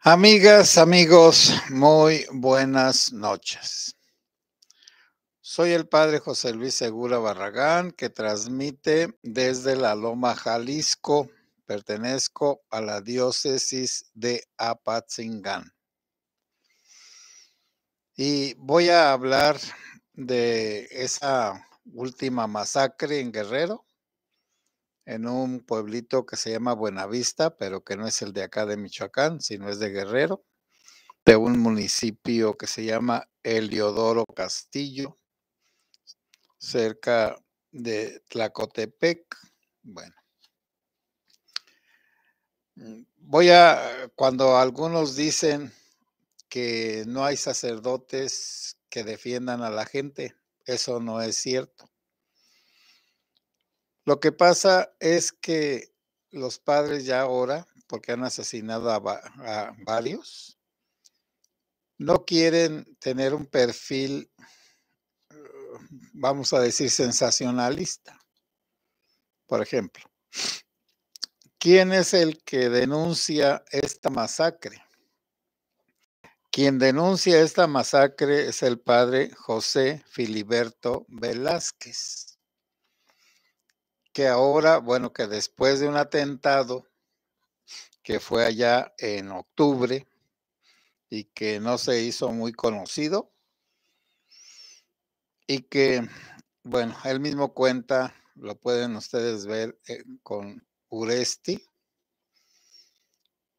Amigas, amigos, muy buenas noches. Soy el padre José Luis Segura Barragán, que transmite desde la Loma Jalisco. Pertenezco a la diócesis de Apatzingán. Y voy a hablar de esa última masacre en Guerrero en un pueblito que se llama Buenavista, pero que no es el de acá de Michoacán, sino es de Guerrero, de un municipio que se llama Eliodoro Castillo, cerca de Tlacotepec. Bueno. Mm, voy a, cuando algunos dicen que no hay sacerdotes que defiendan a la gente, eso no es cierto. Lo que pasa es que los padres ya ahora, porque han asesinado a, varios, no quieren tener un perfil, vamos a decir, sensacionalista. Por ejemplo, ¿quién es el que denuncia esta masacre? Quien denuncia esta masacre es el padre José Filiberto Velázquez que ahora, bueno, que después de un atentado que fue allá en octubre y que no se hizo muy conocido, y que, bueno, él mismo cuenta, lo pueden ustedes ver eh, con Uresti,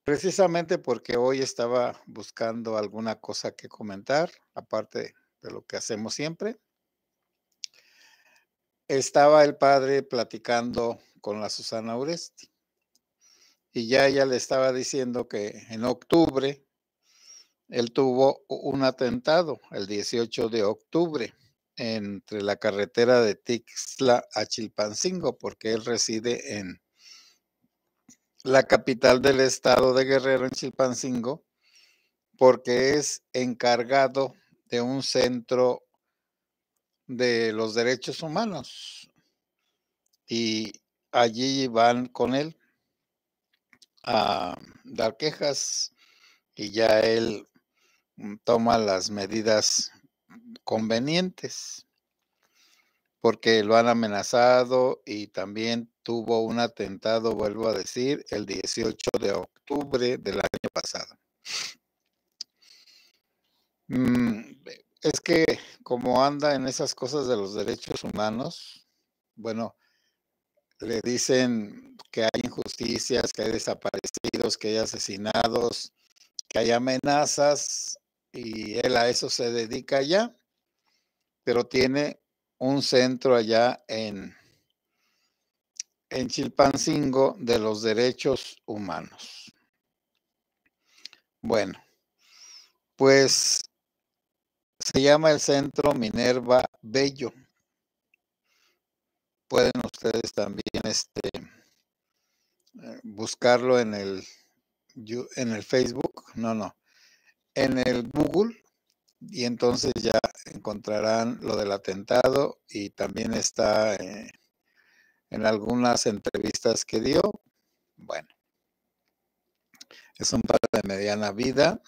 precisamente porque hoy estaba buscando alguna cosa que comentar, aparte de lo que hacemos siempre estaba el padre platicando con la Susana Uresti y ya ella le estaba diciendo que en octubre él tuvo un atentado el 18 de octubre entre la carretera de Tixla a Chilpancingo, porque él reside en la capital del estado de Guerrero, en Chilpancingo, porque es encargado de un centro de los derechos humanos. Y allí van con él a dar quejas y ya él mm, toma las medidas convenientes porque lo han amenazado y también tuvo un atentado, vuelvo a decir, el 18 de octubre del año pasado. Mm, es que como anda en esas cosas de los derechos humanos, bueno, le dicen que hay injusticias, que hay desaparecidos, que hay asesinados, que hay amenazas y él a eso se dedica allá, pero tiene un centro allá en, en Chilpancingo de los derechos humanos. Bueno, pues se llama el Centro Minerva Bello. Pueden ustedes también este, eh, buscarlo en el, en el Facebook, no, no, en el Google y entonces ya encontrarán lo del atentado y también está eh, en algunas entrevistas que dio. Bueno, es un padre de mediana vida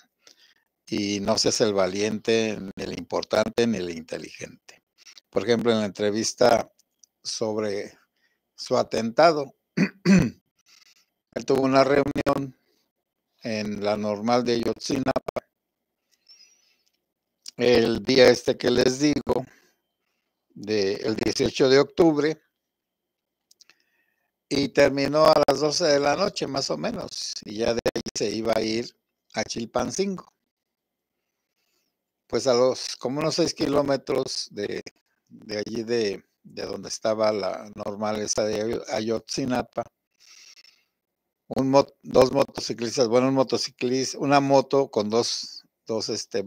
y no seas el valiente, ni el importante, ni el inteligente. Por ejemplo, en la entrevista sobre su atentado, él tuvo una reunión en la normal de Yotzinapa el día este que les digo, de, el 18 de octubre, y terminó a las 12 de la noche más o menos, y ya de ahí se iba a ir a Chilpancingo pues a los como unos seis kilómetros de, allí de, donde estaba la normal esa de Ayotzinapa, dos motociclistas, bueno, un motociclista, una moto con dos, este,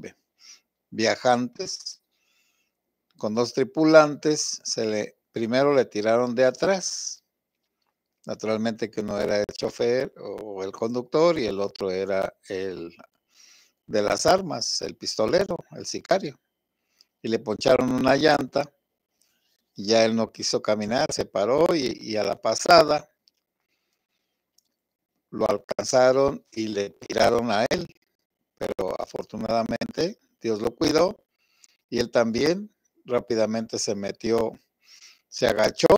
viajantes, con dos tripulantes, se le, primero le tiraron de atrás. Naturalmente que uno era el chofer o el conductor y el otro era el de las armas, el pistolero, el sicario, y le poncharon una llanta, y ya él no quiso caminar, se paró y, y a la pasada lo alcanzaron y le tiraron a él, pero afortunadamente Dios lo cuidó y él también rápidamente se metió, se agachó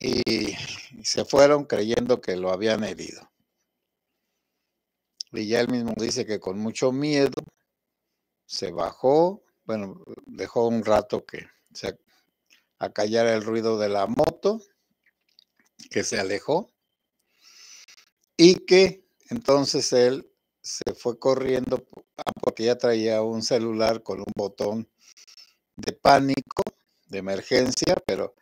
y se fueron creyendo que lo habían herido. Y ya él mismo dice que con mucho miedo se bajó, bueno, dejó un rato que se acallara el ruido de la moto, que se alejó y que entonces él se fue corriendo ah, porque ya traía un celular con un botón de pánico, de emergencia, pero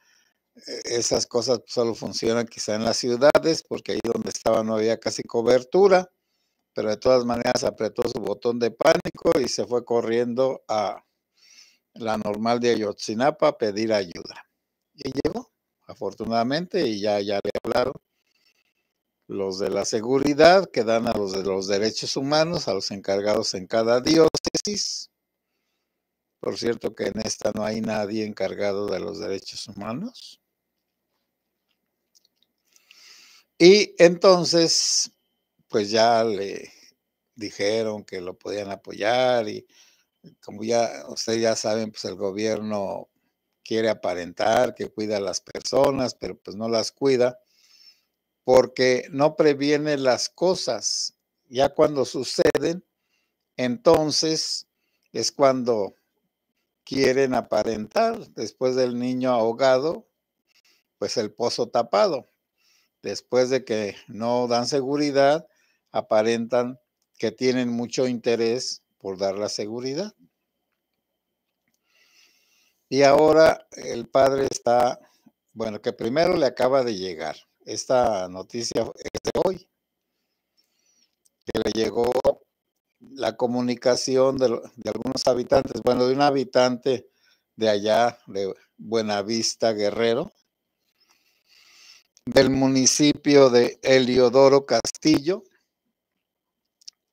eh, esas cosas solo funcionan quizá en las ciudades porque ahí donde estaba no había casi cobertura pero de todas maneras apretó su botón de pánico y se fue corriendo a la normal de Ayotzinapa a pedir ayuda. Y llegó, afortunadamente, y ya, ya le hablaron los de la seguridad, que dan a los de los derechos humanos, a los encargados en cada diócesis. Por cierto que en esta no hay nadie encargado de los derechos humanos. Y entonces pues ya le dijeron que lo podían apoyar y como ya ustedes ya saben, pues el gobierno quiere aparentar que cuida a las personas, pero pues no las cuida porque no previene las cosas. Ya cuando suceden, entonces es cuando quieren aparentar. Después del niño ahogado, pues el pozo tapado. Después de que no dan seguridad, aparentan que tienen mucho interés por dar la seguridad. Y ahora el padre está, bueno, que primero le acaba de llegar. Esta noticia es de hoy, que le llegó la comunicación de, algunos habitantes, bueno, de un habitante de allá, de Buenavista Guerrero, del municipio de Heliodoro Castillo,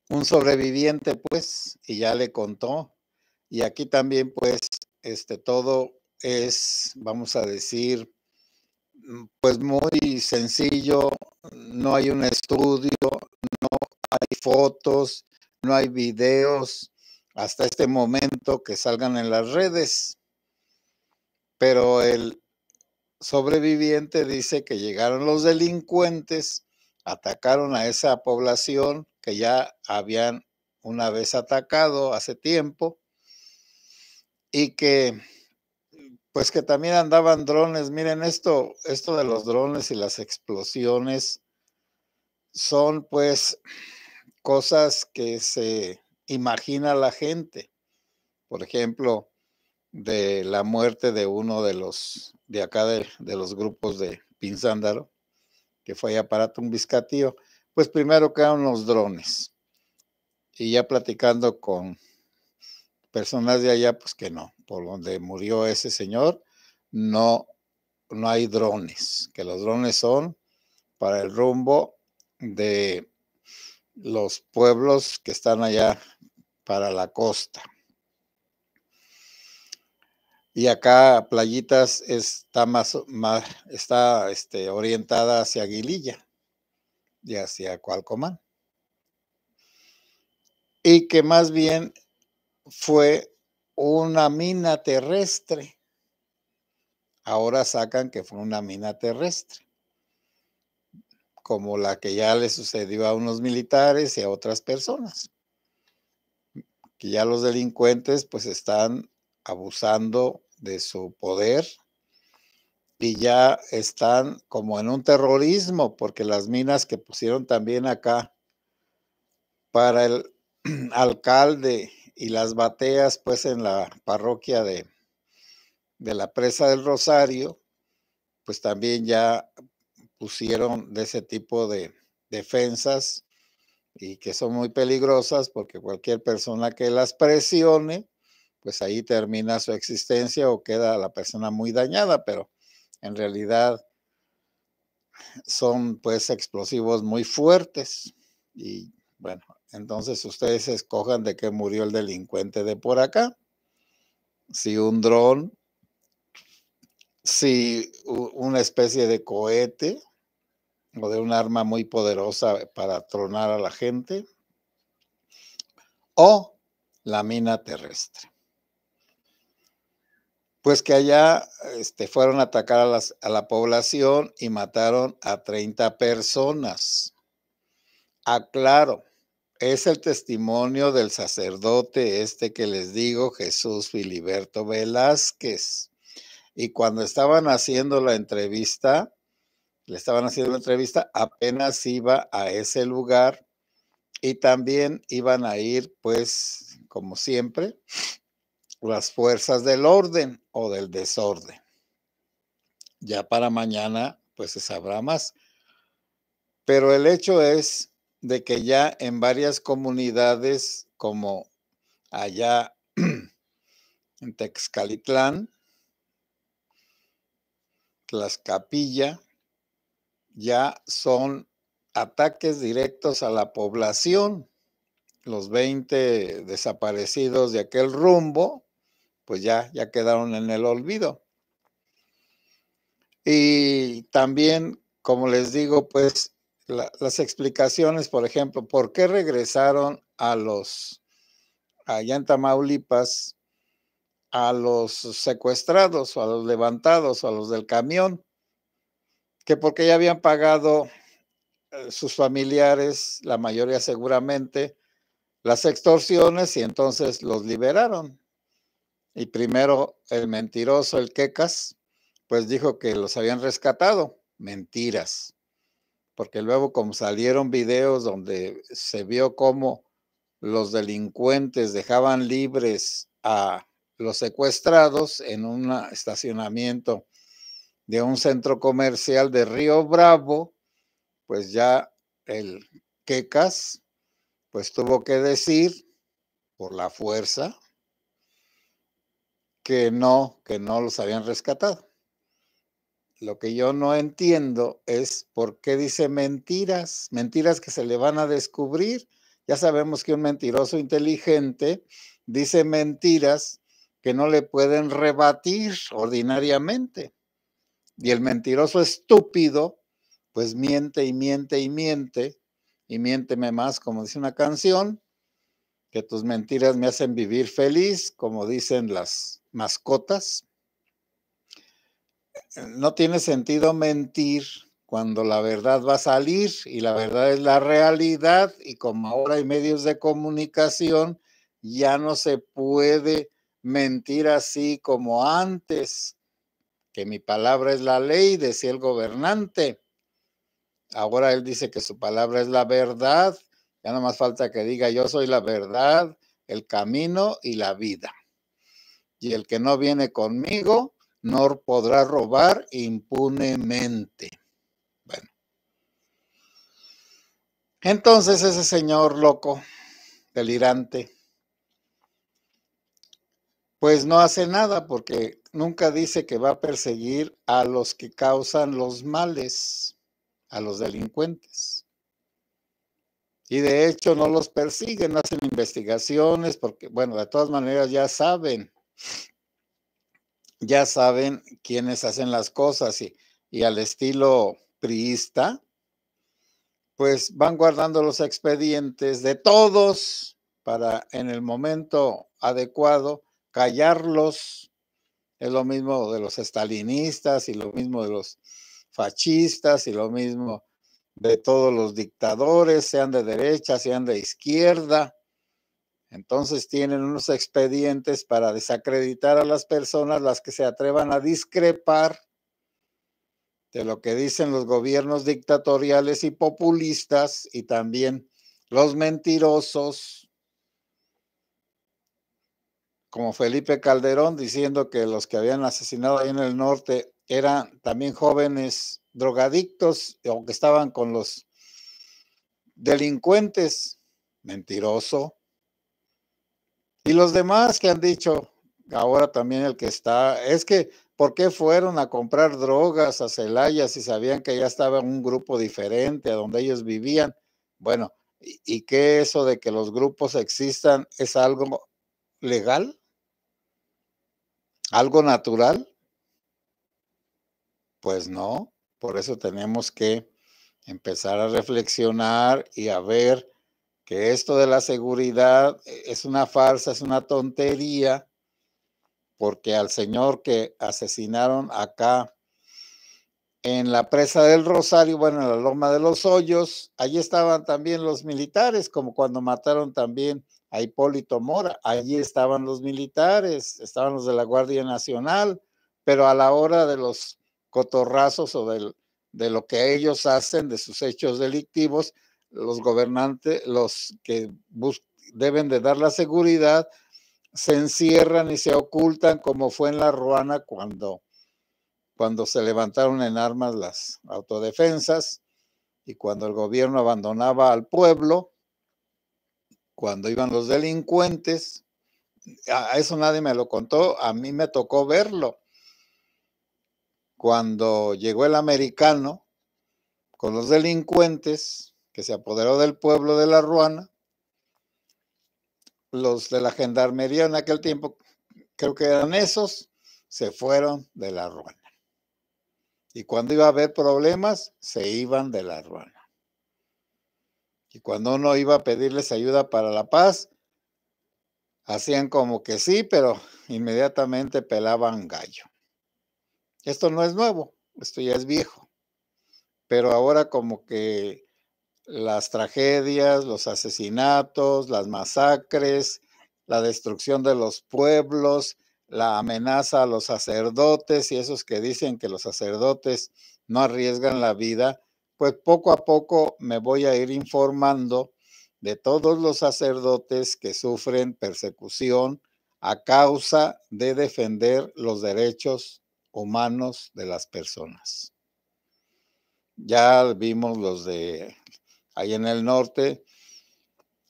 un sobreviviente, pues, y ya le contó. Y aquí también, pues, este, todo es, vamos a decir, mm, pues muy sencillo, no hay un estudio, no hay fotos, no hay videos hasta este momento que salgan en las redes. Pero el sobreviviente dice que llegaron los delincuentes, atacaron a esa población que ya habían una vez atacado hace tiempo y que pues que también andaban drones. Miren esto, esto de los drones y las explosiones son pues cosas que se imagina la gente. Por ejemplo, de la muerte de uno de los de acá de, los grupos de Pinzándaro, que fue aparato un Tumbiscatío pues primero quedan los drones. Y ya platicando con personas de allá, pues que no, por donde murió ese señor, no, no hay drones, que los drones son para el rumbo de los pueblos que están allá para la costa. Y acá Playitas está más, está este, orientada hacia Aguililla y hacia Cualcomán. Y que más bien fue una mina terrestre. Ahora sacan que fue una mina terrestre, como la que ya le sucedió a unos militares y a otras personas, que ya los delincuentes pues están abusando de su poder y ya están como en un terrorismo, porque las minas que pusieron también acá para el alcalde y las bateas, pues en la parroquia de, de la presa del Rosario, pues también ya pusieron de ese tipo de defensas y que son muy peligrosas porque cualquier persona que las presione, pues ahí termina su existencia o queda la persona muy dañada, pero en realidad son pues explosivos muy fuertes y bueno, entonces ustedes escojan de qué murió el delincuente de por acá. Si un dron, si una especie de cohete o de un arma muy poderosa para tronar a la gente o la mina terrestre. Pues que allá este, fueron a atacar a, a la población y mataron a 30 personas. Aclaro, ah, es el testimonio del sacerdote este que les digo, Jesús Filiberto Velázquez. Y cuando estaban haciendo la entrevista, le estaban haciendo la entrevista, apenas iba a ese lugar y también iban a ir, pues, como siempre, las fuerzas del orden o del desorden. Ya para mañana, pues se sabrá más. Pero el hecho es de que ya en varias comunidades, como allá en Texcalitlán, Tlaxcapilla, ya son ataques directos a la población. Los 20 desaparecidos de aquel rumbo pues ya, ya quedaron en el olvido. Y también, como les digo, pues las explicaciones, por ejemplo, por qué regresaron a los, allá en Tamaulipas, a los secuestrados o a los levantados o a los del camión, que porque ya habían pagado eh, sus familiares, la mayoría seguramente, las extorsiones y entonces los liberaron. Y primero el mentiroso, el quecas, pues dijo que los habían rescatado. Mentiras. Porque luego como salieron videos donde se vio cómo los delincuentes dejaban libres a los secuestrados en un estacionamiento de un centro comercial de Río Bravo, pues ya el Quecas, pues tuvo que decir por la fuerza, que no, que no los habían rescatado. Lo que yo no entiendo es por qué dice mentiras, mentiras que se le van a descubrir. Ya sabemos que un mentiroso inteligente dice mentiras que no le pueden rebatir ordinariamente. Y el mentiroso estúpido, pues miente y miente y miente, y miénteme más, como dice una canción, que tus mentiras me hacen vivir feliz, como dicen las mascotas, no tiene sentido mentir cuando la verdad va a salir y la verdad es la realidad y como ahora hay medios de comunicación, ya no se puede mentir así como antes, que mi palabra es la ley, decía el gobernante. Ahora él dice que su palabra es la verdad, ya no más falta que diga yo soy la verdad, el camino y la vida y el que no viene conmigo no podrá robar impunemente. Bueno. Entonces ese señor loco, delirante, pues no hace nada porque nunca dice que va a perseguir a los que causan los males, a los delincuentes. Y de hecho no los persiguen, no hacen investigaciones porque, bueno, de todas maneras ya saben ya saben quiénes hacen las cosas y, y al estilo priista, pues van guardando los expedientes de todos para en el momento adecuado callarlos. Es lo mismo de los estalinistas y lo mismo de los fascistas y lo mismo de todos los dictadores, sean de derecha, sean de izquierda. Entonces tienen unos expedientes para desacreditar a las personas, las que se atrevan a discrepar de lo que dicen los gobiernos dictatoriales y populistas y también los mentirosos, como Felipe Calderón, diciendo que los que habían asesinado ahí en el norte eran también jóvenes drogadictos aunque estaban con los delincuentes. Mentiroso. Y los demás que han dicho, ahora también el que está, es que, ¿por qué fueron a comprar drogas a Celaya si sabían que ya estaba un grupo diferente a donde ellos vivían? Bueno, ¿y, y qué eso de que los grupos existan es algo legal? ¿Algo natural? Pues no, por eso tenemos que empezar a reflexionar y a ver que esto de la seguridad eh, es una farsa, es una tontería, porque al señor que asesinaron acá en la presa del Rosario, bueno, en la Loma de los Hoyos, allí estaban también los militares, como cuando mataron también a Hipólito Mora, allí estaban los militares, estaban los de la Guardia Nacional, pero a la hora de los cotorrazos o de lo que ellos hacen, de sus hechos delictivos, los gobernantes, los que deben de dar la seguridad, se encierran y se ocultan como fue en la Ruana cuando, cuando se levantaron en armas las autodefensas y cuando el gobierno abandonaba al pueblo, cuando iban los delincuentes. A eso nadie me lo contó, a mí me tocó verlo. Cuando llegó el americano con los delincuentes, que se apoderó del pueblo de la Ruana. Los de la gendarmería en aquel tiempo, creo que eran esos, se fueron de la Ruana. Y cuando iba a haber problemas, se iban de la Ruana. Y cuando uno iba a pedirles ayuda para la paz, hacían como que sí, pero inmediatamente pelaban gallo. Esto no es nuevo, esto ya es viejo. Pero ahora como que las tragedias, los asesinatos, las masacres, la destrucción de los pueblos, la amenaza a los sacerdotes y esos que dicen que los sacerdotes no arriesgan la vida, pues poco a poco me voy a ir informando de todos los sacerdotes que sufren persecución a causa de defender los derechos humanos de las personas. Ya vimos los de ahí en el norte,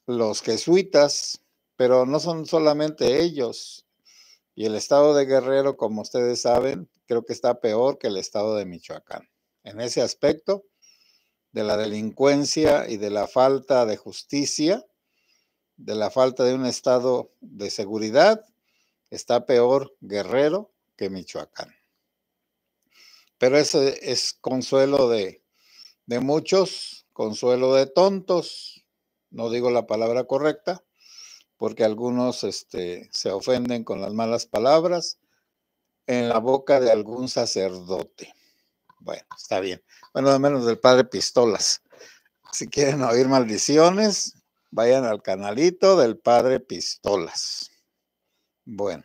los jesuitas, pero no son solamente ellos. Y el estado de Guerrero, como ustedes saben, creo que está peor que el estado de Michoacán. En ese aspecto de la delincuencia y de la falta de justicia, de la falta de un estado de seguridad, está peor Guerrero que Michoacán. Pero ese es consuelo de, de muchos, consuelo de tontos. No digo la palabra correcta porque algunos este, se ofenden con las malas palabras en la boca de algún sacerdote. Bueno, está bien. Bueno, al menos del padre Pistolas. Si quieren oír maldiciones, vayan al canalito del padre Pistolas. Bueno.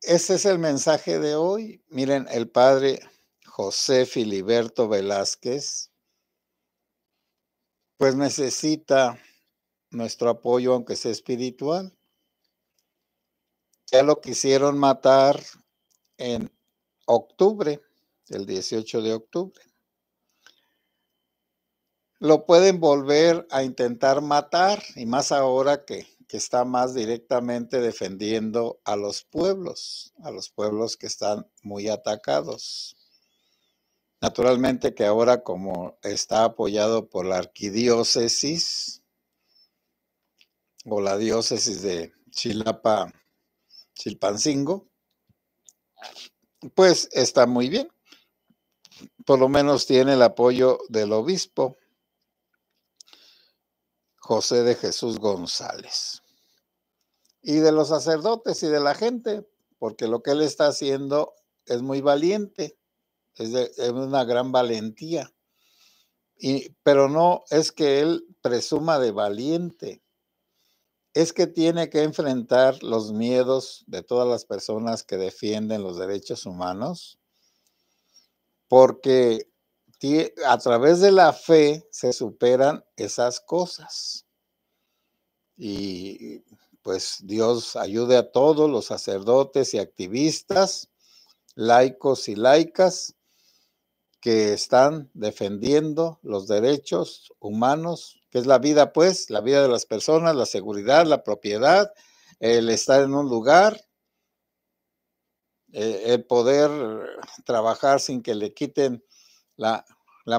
Ese es el mensaje de hoy. Miren, el padre José Filiberto Velázquez, pues necesita nuestro apoyo, aunque sea espiritual. Ya lo quisieron matar en octubre, el 18 de octubre. Lo pueden volver a intentar matar, y más ahora que, que está más directamente defendiendo a los pueblos, a los pueblos que están muy atacados. Naturalmente que ahora como está apoyado por la arquidiócesis o la diócesis de Chilapa, Chilpancingo, pues está muy bien. Por lo menos tiene el apoyo del obispo José de Jesús González y de los sacerdotes y de la gente, porque lo que él está haciendo es muy valiente es, de, una gran valentía. Y, pero no es que él presuma de valiente, es que tiene que enfrentar los miedos de todas las personas que defienden los derechos humanos, porque a través de la fe se superan esas cosas. Y pues Dios ayude a todos los sacerdotes y activistas, laicos y laicas, que están defendiendo los derechos humanos, que es la vida, pues, la vida de las personas, la seguridad, la propiedad, el estar en un lugar, eh, el poder trabajar sin que le quiten la,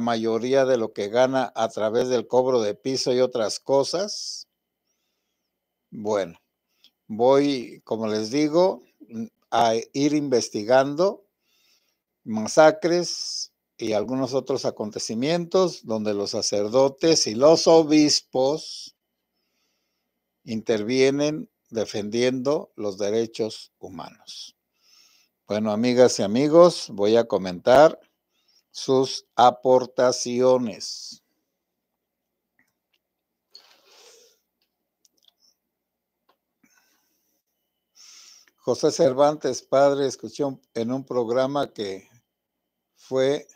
mayoría de lo que gana a través del cobro de piso y otras cosas. Bueno, voy, como les digo, a ir investigando masacres, y algunos otros acontecimientos donde los sacerdotes y los obispos intervienen defendiendo los derechos humanos. Bueno, amigas y amigos, voy a comentar sus aportaciones. José Cervantes, padre, escuchó en un programa que fue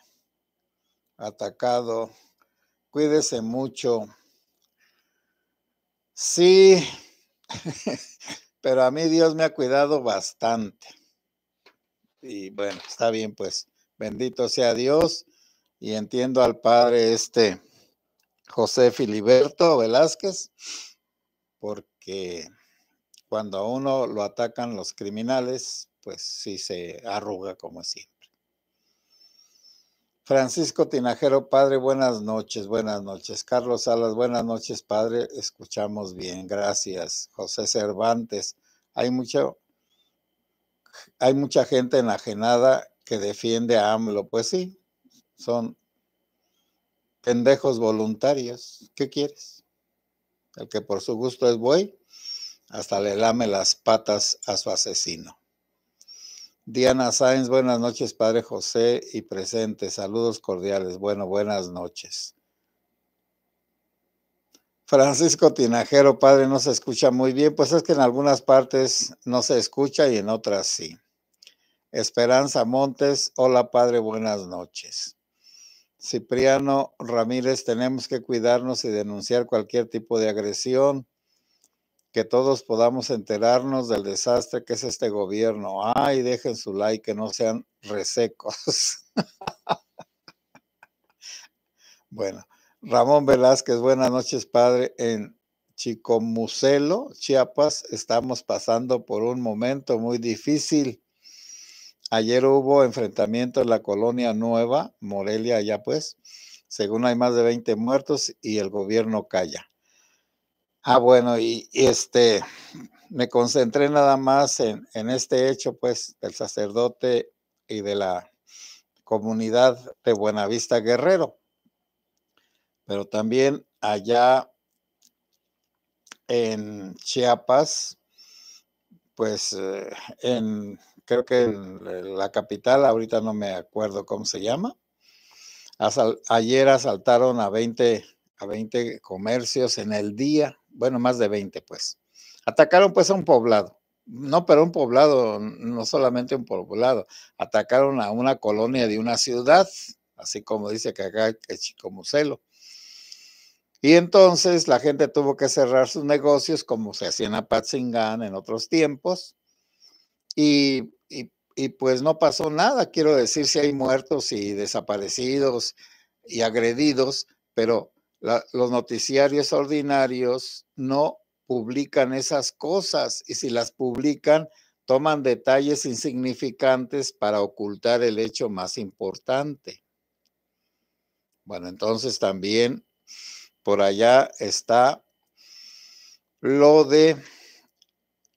atacado. Cuídese mucho. Sí, pero a mí Dios me ha cuidado bastante. Y bueno, está bien, pues bendito sea Dios y entiendo al padre este José Filiberto Velázquez, porque cuando a uno lo atacan los criminales, pues sí se arruga como así. Francisco Tinajero, padre, buenas noches, buenas noches. Carlos Salas, buenas noches, padre, escuchamos bien, gracias. José Cervantes, hay mucho, hay mucha gente enajenada que defiende a AMLO, pues sí, son pendejos voluntarios. ¿Qué quieres? El que por su gusto es buey, hasta le lame las patas a su asesino. Diana Sáenz, buenas noches, Padre José y presente. Saludos cordiales. Bueno, buenas noches. Francisco Tinajero, padre, no se escucha muy bien. Pues es que en algunas partes no se escucha y en otras sí. Esperanza Montes, hola padre, buenas noches. Cipriano Ramírez, tenemos que cuidarnos y denunciar cualquier tipo de agresión que todos podamos enterarnos del desastre que es este gobierno. Ay, dejen su like, que no sean resecos. bueno, Ramón Velázquez, buenas noches, padre. En Chicomucelo, Chiapas, estamos pasando por un momento muy difícil. Ayer hubo enfrentamiento en la colonia nueva, Morelia, allá pues. Según hay más de 20 muertos y el gobierno calla. Ah, bueno, y, este, me concentré nada más en, este hecho, pues, del sacerdote y de la comunidad de Buenavista Guerrero. Pero también allá en Chiapas, pues, eh, en, creo que en la capital, ahorita no me acuerdo cómo se llama, ayer asaltaron a 20 a 20 comercios en el día, bueno, más de 20 pues. Atacaron pues a un poblado, no, pero un poblado, no solamente un poblado, atacaron a una colonia de una ciudad, así como dice que acá es Muselo. Y entonces la gente tuvo que cerrar sus negocios como se hacía en Apatzingán en otros tiempos. Y, y pues no pasó nada, quiero decir, si hay muertos y desaparecidos y agredidos, pero los noticiarios ordinarios no publican esas cosas y si las publican, toman detalles insignificantes para ocultar el hecho más importante. Bueno, entonces también por allá está lo de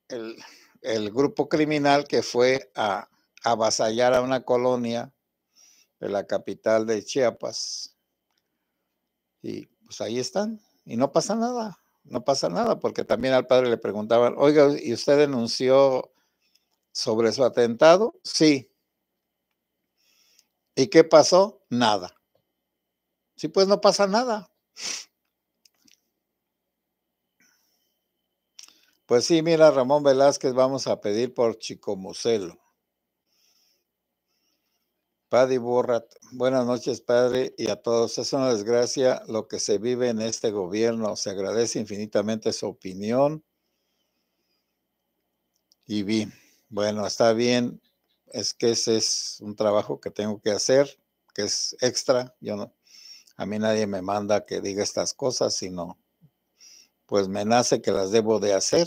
el, grupo criminal que fue a avasallar a una colonia de la capital de Chiapas. Y pues, ahí están y no pasa nada, no pasa nada, porque también al padre le preguntaban, oiga, ¿y usted denunció sobre su atentado? Sí. ¿Y qué pasó? Nada. Sí, pues no pasa nada. Pues sí, mira, Ramón Velázquez, vamos a pedir por Chico Muselo. Paddy Borrat, buenas noches, padre, y a todos. Es una desgracia lo que se vive en este gobierno. Se agradece infinitamente su opinión. Y vi, bueno, está bien. Es que ese es un trabajo que tengo que hacer, que es extra. Yo no, a mí nadie me manda que diga estas cosas, sino pues me nace que las debo de hacer.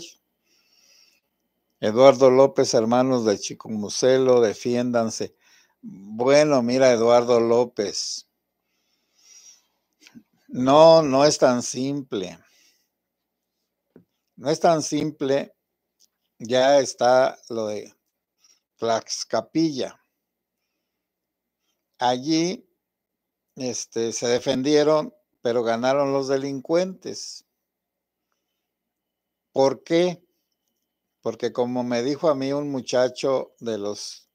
Eduardo López, hermanos de Chico defiéndanse bueno, mira, Eduardo López. No, no es tan simple. No es tan simple. Ya está lo de Capilla. Allí este, se defendieron, pero ganaron los delincuentes. ¿Por qué? Porque como me dijo a mí un muchacho de los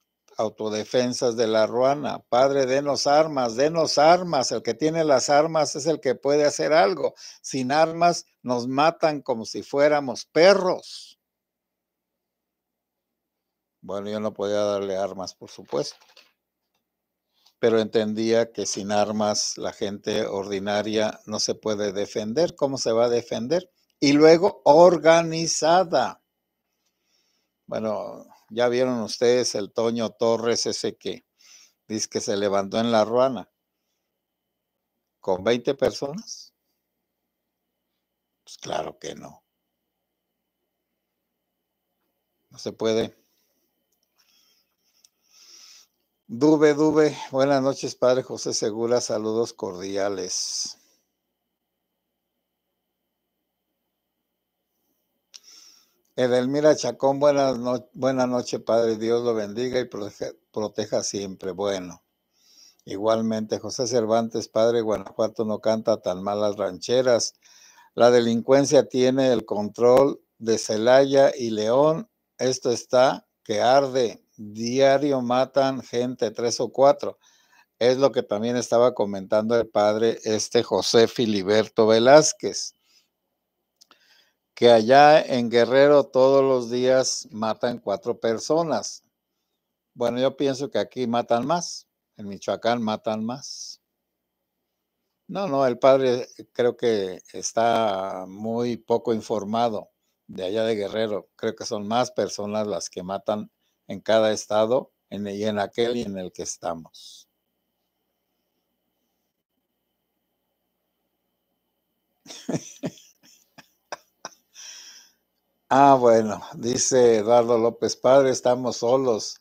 autodefensas de la ruana. Padre, denos armas, denos armas. El que tiene las armas es el que puede hacer algo. Sin armas nos matan como si fuéramos perros. Bueno, yo no podía darle armas, por supuesto. Pero entendía que sin armas la gente ordinaria no se puede defender. ¿Cómo se va a defender? Y luego organizada. Bueno, ya vieron ustedes el Toño Torres ese que dice que se levantó en la ruana con 20 personas. Pues claro que no. No se puede. Dube, duve. buenas noches, padre José Segura, saludos cordiales. Edelmira Chacón, buenas, noche, noches, Padre. Dios lo bendiga y proteja, siempre. Bueno, igualmente, José Cervantes, Padre, Guanajuato no canta tan malas rancheras. La delincuencia tiene el control de Celaya y León. Esto está que arde. Diario matan gente, tres o cuatro. Es lo que también estaba comentando el padre este José Filiberto Velázquez que allá en Guerrero todos los días matan cuatro personas. Bueno, yo pienso que aquí matan más, en Michoacán matan más. No, no, el padre creo que está muy poco informado de allá de Guerrero. Creo que son más personas las que matan en cada estado en, y en aquel y en el que estamos. Ah, bueno, dice Eduardo López, Padre, estamos solos,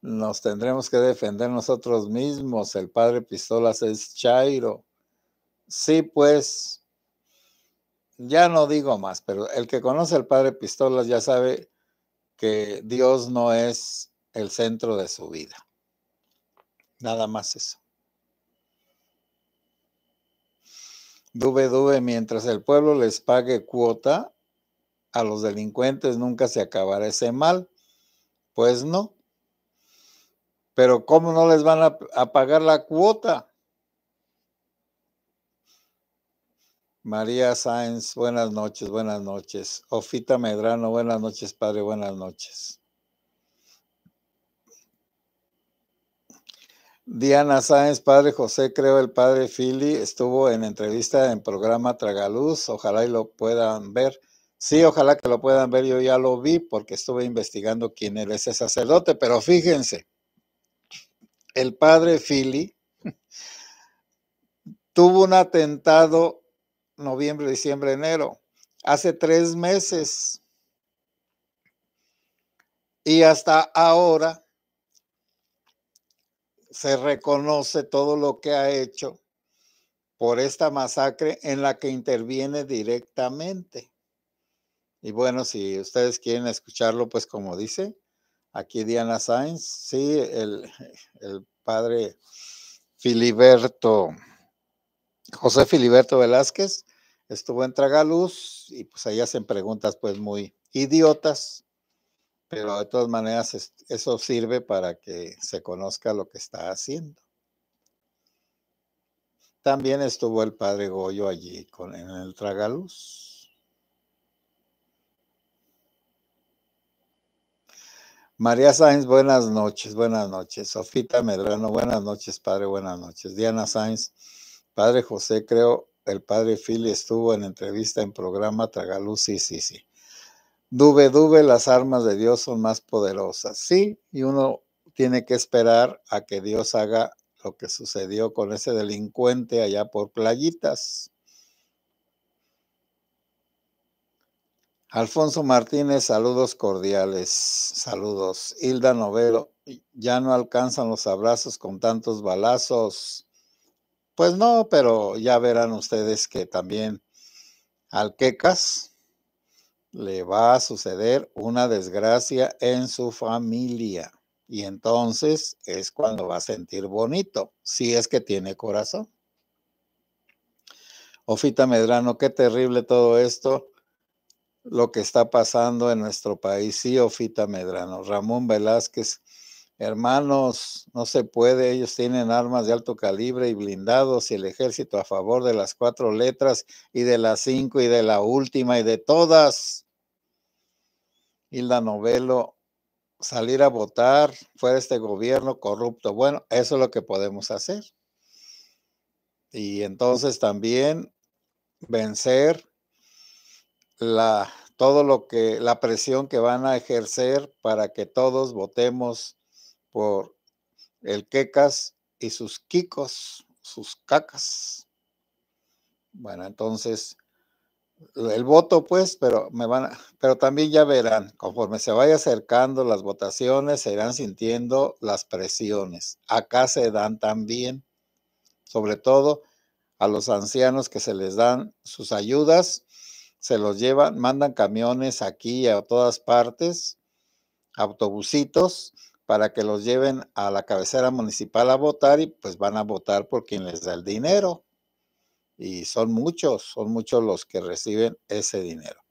nos tendremos que defender nosotros mismos, el Padre Pistolas es Chairo. Sí, pues, ya no digo más, pero el que conoce al Padre Pistolas ya sabe que Dios no es el centro de su vida. Nada más eso. Dube, dube, mientras el pueblo les pague cuota, a los delincuentes nunca se acabará ese mal. Pues no. Pero ¿cómo no les van a, pagar la cuota? María Sáenz, buenas noches, buenas noches. Ofita Medrano, buenas noches, padre, buenas noches. Diana Sáenz, padre José, creo el padre Fili, estuvo en entrevista en programa Tragaluz, ojalá y lo puedan ver. Sí, ojalá que lo puedan ver, yo ya lo vi porque estuve investigando quién era ese sacerdote, pero fíjense, el padre Philly tuvo un atentado noviembre, diciembre, enero, hace tres meses. Y hasta ahora se reconoce todo lo que ha hecho por esta masacre en la que interviene directamente. Y bueno, si ustedes quieren escucharlo, pues como dice, aquí Diana Sainz, sí, el, padre Filiberto, José Filiberto Velázquez, estuvo en Tragaluz y pues ahí hacen preguntas pues muy idiotas, pero de todas maneras eso sirve para que se conozca lo que está haciendo. También estuvo el padre Goyo allí con, en el Tragaluz. María Sáenz, buenas noches, buenas noches. Sofita Medrano, buenas noches, padre, buenas noches. Diana Sáenz, padre José, creo el padre Philly estuvo en entrevista en programa Tragaluz, sí, sí, sí. Dube, dube, las armas de Dios son más poderosas. Sí, y uno tiene que esperar a que Dios haga lo que sucedió con ese delincuente allá por playitas. Alfonso Martínez, saludos cordiales, saludos. Hilda Novelo, ya no alcanzan los abrazos con tantos balazos. Pues no, pero ya verán ustedes que también al Quecas le va a suceder una desgracia en su familia. Y entonces es cuando va a sentir bonito, si es que tiene corazón. Ofita Medrano, qué terrible todo esto lo que está pasando en nuestro país. Sí, Ofita Medrano, Ramón Velázquez, hermanos, no se puede, ellos tienen armas de alto calibre y blindados y el ejército a favor de las cuatro letras y de las cinco y de la última y de todas. Hilda Novelo, salir a votar fuera este gobierno corrupto. Bueno, eso es lo que podemos hacer. Y entonces también vencer la, todo lo que, la presión que van a ejercer para que todos votemos por el Quecas y sus quicos sus cacas. Bueno, entonces el voto pues, pero me van pero también ya verán, conforme se vaya acercando las votaciones, se irán sintiendo las presiones. Acá se dan también, sobre todo a los ancianos que se les dan sus ayudas se los llevan, mandan camiones aquí a todas partes, autobusitos, para que los lleven a la cabecera municipal a votar y pues van a votar por quien les da el dinero. Y son muchos, son muchos los que reciben ese dinero.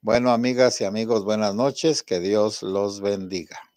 Bueno, amigas y amigos, buenas noches, que Dios los bendiga.